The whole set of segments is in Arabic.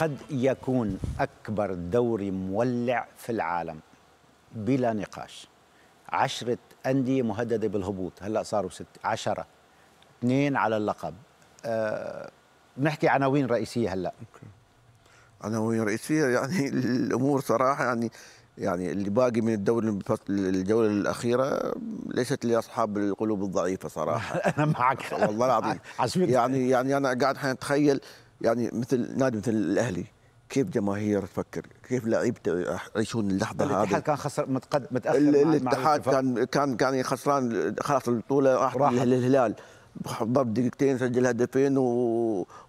قد يكون أكبر دوري مولع في العالم بلا نقاش عشرة أندية مهددة بالهبوط هلأ صاروا ست عشرة اثنين على اللقب أه بنحكي عناوين رئيسية هلأ عناوين رئيسية يعني الأمور صراحة يعني يعني اللي باقي من الدوري الجوله الاخيره ليست لاصحاب القلوب الضعيفه صراحه انا معك والله العظيم يعني يعني انا قاعد حين اتخيل يعني مثل نادي مثل الاهلي كيف جماهير تفكر؟ كيف لعيبته يعيشون اللحظه هذه؟ الاتحاد كان خسر متقد متاخر الاتحاد كان كان كان خسران خلاص البطوله راح للهلال ضرب دقيقتين سجل هدفين و...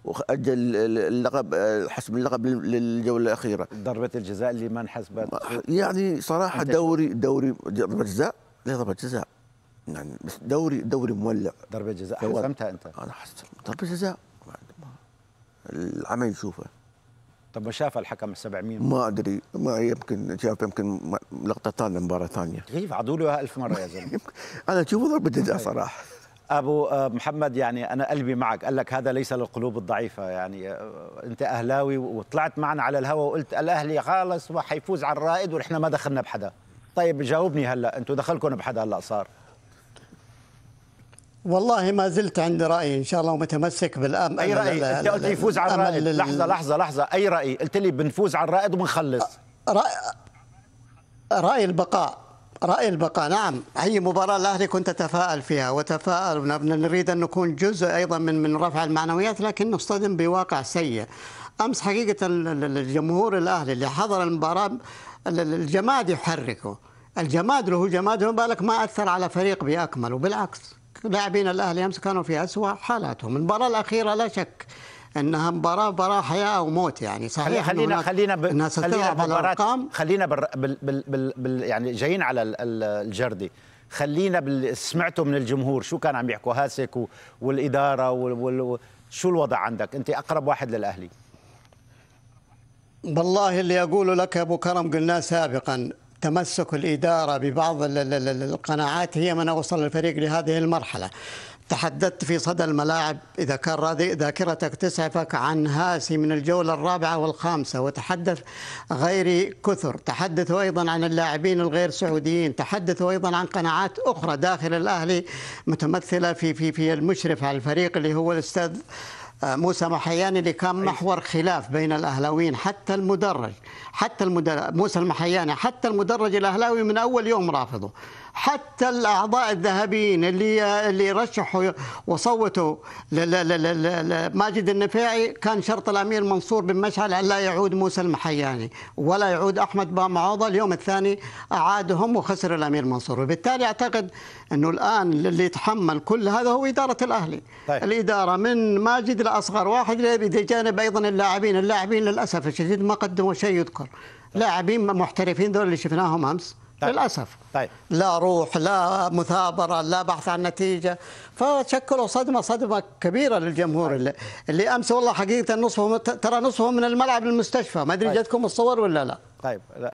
واجل اللقب حسم اللقب للجوله الاخيره ضربه الجزاء اللي ما انحسبت يعني صراحه دوري دوري ضربه جزاء ليه ضربه جزاء يعني بس دوري دوري مولع ضربه جزاء حسمتها انت انا حسمت ضربه جزاء العمل يشوفه طب شاف الحكم ال 700 ما ادري ما يمكن شاف يمكن لقطتان مباراه ثانيه كيف عدوا له 1000 مره يا زلمه انا اشوفه ضربه جزاء طيب. صراحه ابو آه، محمد يعني انا قلبي معك قال لك هذا ليس للقلوب الضعيفه يعني آه، انت اهلاوي وطلعت معنا على الهواء وقلت الاهلي خالص وحيفوز على الرائد ونحن ما دخلنا بحدا طيب جاوبني هلا انتم دخلكم بحدا هلا صار والله ما زلت عندي راي ان شاء الله ومتمسك بالامل اي راي انت قلت لي يفوز على الرائد لحظه لحظه لحظه اي راي قلت لي بنفوز على الرائد وبنخلص راي راي البقاء راي البقاء نعم اي مباراه الاهلي كنت اتفائل فيها وتفائل نريد ان نكون جزء ايضا من من رفع المعنويات لكن نصطدم بواقع سيء امس حقيقه الجمهور الاهلي اللي حضر المباراه الجماد يحركه الجماد له جماد ما بالك ما اثر على فريق باكمله بالعكس لاعبين الاهلي امس كانوا في اسوء حالاتهم المباراه الاخيره لا شك انها مباراه مباراه حياه او موت يعني صحيح خلينا خلينا ب... الناس خلينا بالارقام خلينا بال... بال... بال... بال... يعني جايين على الجردي خلينا بال... سمعته من الجمهور شو كان عم يحكوا هاسك و... والاداره وال... وال... شو الوضع عندك انت اقرب واحد للاهلي والله اللي اقوله لك يا ابو كرم قلناه سابقا تمسك الإدارة ببعض القناعات هي من أوصل الفريق لهذه المرحلة تحدثت في صدى الملاعب إذا كان ذاكرتك تسعفك عن هاسي من الجولة الرابعة والخامسة وتحدث غير كثر تحدثوا أيضا عن اللاعبين الغير سعوديين تحدثوا أيضا عن قناعات أخرى داخل الأهلي متمثلة في, في, في المشرف على الفريق اللي هو الأستاذ آه، موسى محياني اللي كان أيوة. محور خلاف بين الأهلاويين حتى المدرج حتى المدر... موسى المحياني حتى المدرج الاهلاوي من اول يوم رافضه حتى الاعضاء الذهبيين اللي اللي رشحوا وصوتوا ماجد النفيعي كان شرط الامير منصور بن مشعل ان لا يعود موسى المحياني ولا يعود احمد معوضه اليوم الثاني اعادهم وخسر الامير منصور وبالتالي اعتقد انه الان اللي يتحمل كل هذا هو اداره الاهلي طيب. الاداره من ماجد لاصغر واحد بجانب ايضا اللاعبين اللاعبين للاسف الشديد ما قدموا شيء يذكر لاعبين محترفين دول اللي شفناهم امس طيب. للاسف طيب. لا روح لا مثابره لا بحث عن نتيجه فشكلوا صدمه صدمه كبيره للجمهور طيب. اللي, اللي امس والله حقيقه نصفهم ترى نصفهم من الملعب المستشفى ما ادري طيب. جاتكم الصور ولا لا طيب لا.